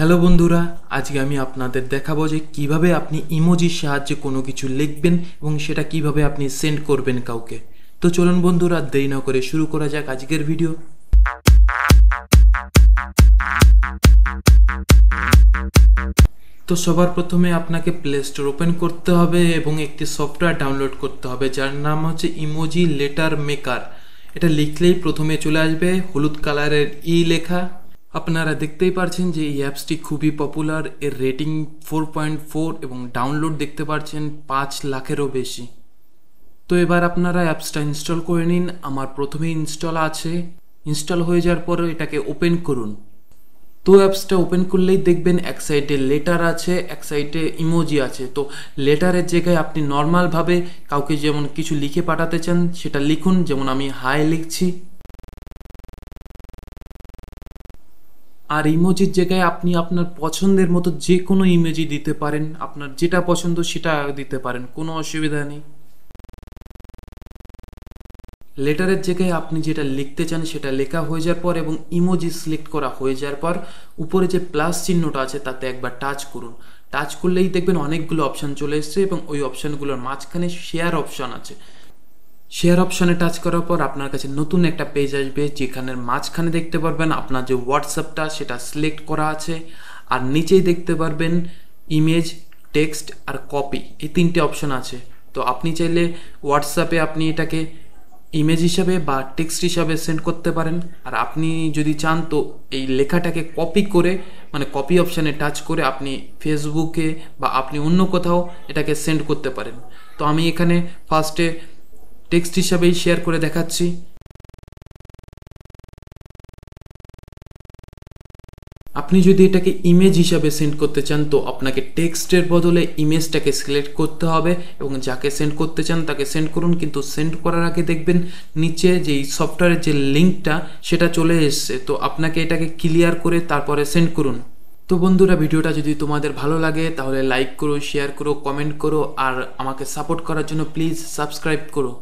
hello বন্ধুরা আজকে আমি আপনাদের দেখাবো যে কিভাবে আপনি ইমোজির সাহায্যে কোনো কিছু লিখবেন এবং সেটা কিভাবে আপনি সেন্ড করবেন কাউকে তো চলুন বন্ধুরা দেরি না করে শুরু করা যাক আজকের ভিডিও তো সবার প্রথমে আপনাকে প্লে স্টোর ওপেন করতে হবে এবং একটি সফটওয়্যার ডাউনলোড করতে হবে যার নাম হচ্ছে ইমোজি লেটার মেকার এটা লিখলেই প্রথমে চলে আসবে হলুদ কালারের ই লেখা আপনারা দেখতেই পারছেন যে এই অ্যাপসটি খুবই পপুলার এর রেটিং ফোর পয়েন্ট ফোর এবং ডাউনলোড দেখতে পারছেন পাঁচ লাখেরও বেশি তো এবার আপনারা অ্যাপসটা ইনস্টল করে নিন আমার প্রথমে ইনস্টল আছে ইনস্টল হয়ে যাওয়ার পর এটাকে ওপেন করুন তো অ্যাপসটা ওপেন করলেই দেখবেন এক সাইডে লেটার আছে এক সাইডে ইমোজি আছে তো লেটারের জায়গায় আপনি নর্মালভাবে কাউকে যেমন কিছু লিখে পাঠাতে চান সেটা লিখুন যেমন আমি হাই লিখছি আর ইমোজির জায়গায় আপনি আপনার পছন্দের মতো যে কোনো ইমেজি দিতে পারেন আপনার যেটা পছন্দ সেটা দিতে পারেন কোনো অসুবিধা নেই লেটারের জায়গায় আপনি যেটা লিখতে চান সেটা লেখা হয়ে যাওয়ার পর এবং ইমোজি সিলেক্ট করা হয়ে যাওয়ার পর উপরে যে প্লাস চিহ্নটা আছে তাতে একবার টাচ করুন টাচ করলেই দেখবেন অনেকগুলো অপশান চলে এসছে এবং ওই অপশানগুলোর মাঝখানে শেয়ার অপশান আছে শেয়ার অপশনে টাচ করার পর আপনার কাছে নতুন একটা পেজ আসবে যেখানের মাঝখানে দেখতে পারবেন আপনার যে হোয়াটসঅ্যাপটা সেটা সিলেক্ট করা আছে আর নিচেই দেখতে পারবেন ইমেজ টেক্সট আর কপি এই তিনটে অপশন আছে তো আপনি চাইলে হোয়াটসঅ্যাপে আপনি এটাকে ইমেজ হিসাবে বা টেক্সট হিসাবে সেন্ড করতে পারেন আর আপনি যদি চান তো এই লেখাটাকে কপি করে মানে কপি অপশানে টাচ করে আপনি ফেসবুকে বা আপনি অন্য কোথাও এটাকে সেন্ড করতে পারেন তো আমি এখানে ফার্স্টে টেক্সট হিসাবেই শেয়ার করে দেখাচ্ছি আপনি যদি এটাকে ইমেজ হিসাবে সেন্ড করতে চান তো আপনাকে টেক্সটের বদলে ইমেজটাকে সিলেক্ট করতে হবে এবং যাকে সেন্ড করতে চান তাকে সেন্ড করুন কিন্তু সেন্ড করার আগে দেখবেন নিচে যেই সফটওয়্যারের যে লিঙ্কটা সেটা চলে এসছে তো আপনাকে এটাকে ক্লিয়ার করে তারপরে সেন্ড করুন তো বন্ধুরা ভিডিওটা যদি তোমাদের ভালো লাগে তাহলে লাইক করো শেয়ার করো কমেন্ট করো আর আমাকে সাপোর্ট করার জন্য প্লিজ সাবস্ক্রাইব করো